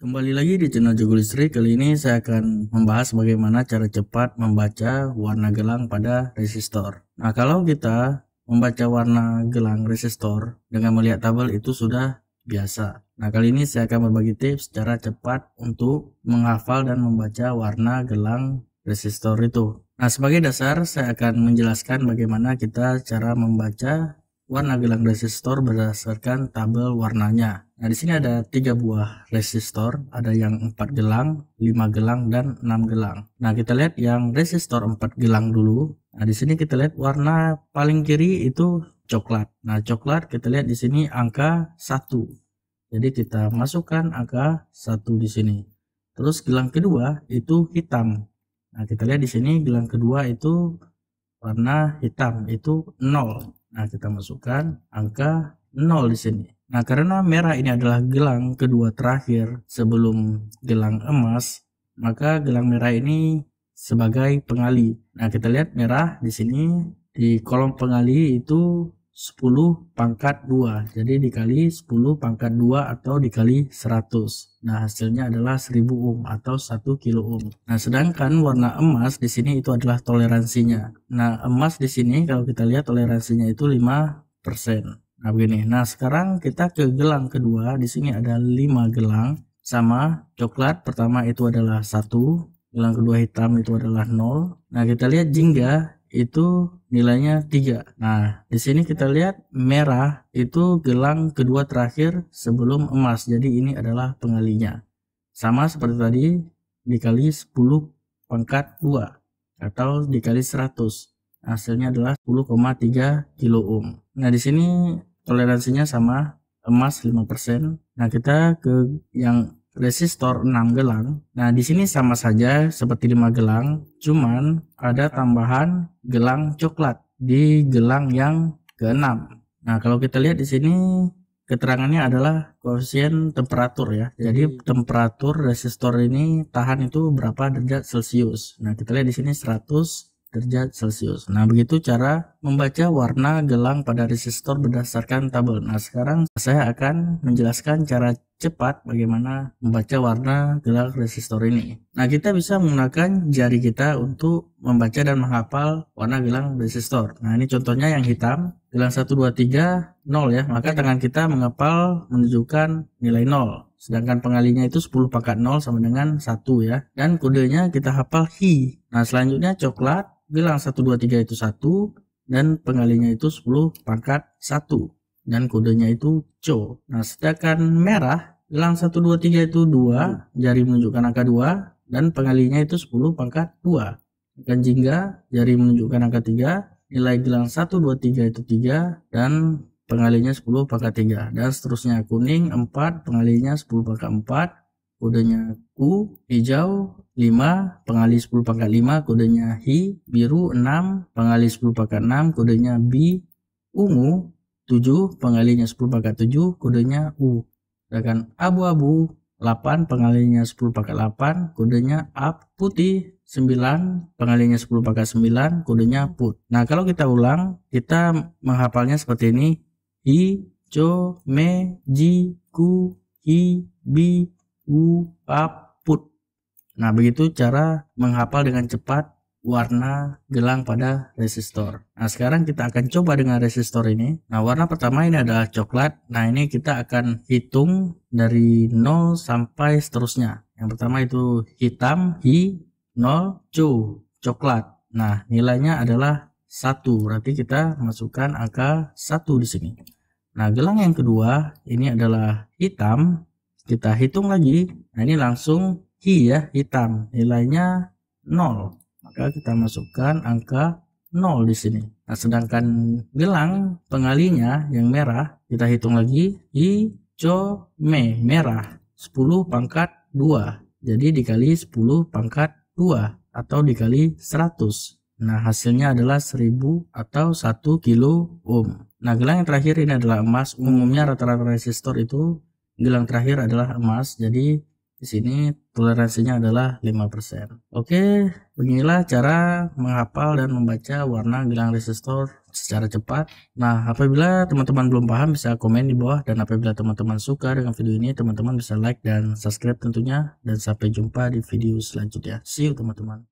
Kembali lagi di channel Jogo Listrik, kali ini saya akan membahas bagaimana cara cepat membaca warna gelang pada resistor. Nah, kalau kita membaca warna gelang resistor dengan melihat tabel itu sudah biasa. Nah, kali ini saya akan berbagi tips cara cepat untuk menghafal dan membaca warna gelang resistor itu. Nah, sebagai dasar saya akan menjelaskan bagaimana kita cara membaca warna gelang resistor berdasarkan tabel warnanya. Nah, di sini ada tiga buah resistor, ada yang 4 gelang, 5 gelang, dan 6 gelang. Nah, kita lihat yang resistor 4 gelang dulu. Nah, di sini kita lihat warna paling kiri itu coklat. Nah, coklat kita lihat di sini angka 1. Jadi kita masukkan angka 1 di sini. Terus gelang kedua itu hitam. Nah, kita lihat di sini gelang kedua itu warna hitam itu nol. Nah, kita masukkan angka 0 di sini. Nah, karena merah ini adalah gelang kedua terakhir sebelum gelang emas, maka gelang merah ini sebagai pengali. Nah, kita lihat merah di sini di kolom pengali itu 10 pangkat 2. Jadi dikali 10 pangkat 2 atau dikali 100. Nah, hasilnya adalah 1000 ohm atau 1 kilo ohm. Nah, sedangkan warna emas di sini itu adalah toleransinya. Nah, emas di sini kalau kita lihat toleransinya itu 5%. Nah, begini. Nah, sekarang kita ke gelang kedua. Di sini ada 5 gelang sama coklat pertama itu adalah 1, gelang kedua hitam itu adalah 0. Nah, kita lihat jingga itu nilainya 3. Nah, di sini kita lihat merah itu gelang kedua terakhir sebelum emas. Jadi ini adalah pengalinya. Sama seperti tadi dikali 10 pangkat 2 atau dikali 100. Hasilnya adalah 10,3 kilo ohm. Nah, di sini toleransinya sama emas 5%. Nah, kita ke yang resistor 6 gelang. Nah, di sini sama saja seperti 5 gelang, cuman ada tambahan gelang coklat di gelang yang keenam. Nah, kalau kita lihat di sini keterangannya adalah koefisien temperatur ya. Jadi temperatur resistor ini tahan itu berapa derajat Celcius. Nah, kita lihat di sini 100 derajat Celcius. Nah, begitu cara membaca warna gelang pada resistor berdasarkan tabel. Nah, sekarang saya akan menjelaskan cara cepat bagaimana membaca warna gelang resistor ini. Nah, kita bisa menggunakan jari kita untuk membaca dan menghafal warna gelang resistor. Nah, ini contohnya yang hitam, gelang 1 0 ya, maka tangan kita menghafal menunjukkan nilai 0 sedangkan pengalinya itu 10 pangkat 0 sama dengan 1 ya dan kodenya kita hafal hi nah selanjutnya coklat bilang 1, 2, 3 itu 1 dan pengalinya itu 10 pangkat 1 dan kodenya itu CO. Nah sedangkan merah bilang 1, 2, 3 itu 2 jari menunjukkan angka 2 dan pengalinya itu 10 pangkat 2. Dan jingga jari menunjukkan angka 3 nilai bilang 1, 2, 3 itu 3 dan pengalinya 10 pangkat 3 dan seterusnya kuning 4 pengalinya 10 pangkat 4 kodenya Q hijau 5 pengali 10 pangkat 5 kodenya hi biru 6 pengali 10 pangkat 6 kodenya B ungu 7 pengalinya 10 pangkat 7 kodenya U sedangkan abu-abu 8 pengalinya 10 pangkat 8 kodenya up putih 9 pengalinya 10 pangkat 9 kodenya put nah kalau kita ulang kita menghafalnya seperti ini hi co me ji ku hi bi Guaput. Nah, begitu cara menghafal dengan cepat warna gelang pada resistor. Nah, sekarang kita akan coba dengan resistor ini. Nah, warna pertama ini adalah coklat. Nah, ini kita akan hitung dari 0 sampai seterusnya. Yang pertama itu hitam, hi, 0, cu, coklat. Nah, nilainya adalah 1. Berarti kita masukkan angka 1 di sini. Nah, gelang yang kedua ini adalah hitam, kita hitung lagi nah ini langsung hi ya hitam nilainya 0 maka kita masukkan angka 0 di sini nah sedangkan gelang pengalinya yang merah kita hitung lagi hi co me merah 10 pangkat 2 jadi dikali 10 pangkat 2 atau dikali 100. Nah, hasilnya adalah 1000 atau 1 kilo ohm. Nah, gelang yang terakhir ini adalah emas. Umumnya rata-rata resistor itu gelang terakhir adalah emas. Jadi di sini toleransinya adalah 5%. Oke, beginilah cara menghafal dan membaca warna gelang resistor secara cepat. Nah, apabila teman-teman belum paham bisa komen di bawah dan apabila teman-teman suka dengan video ini, teman-teman bisa like dan subscribe tentunya dan sampai jumpa di video selanjutnya. See you teman-teman.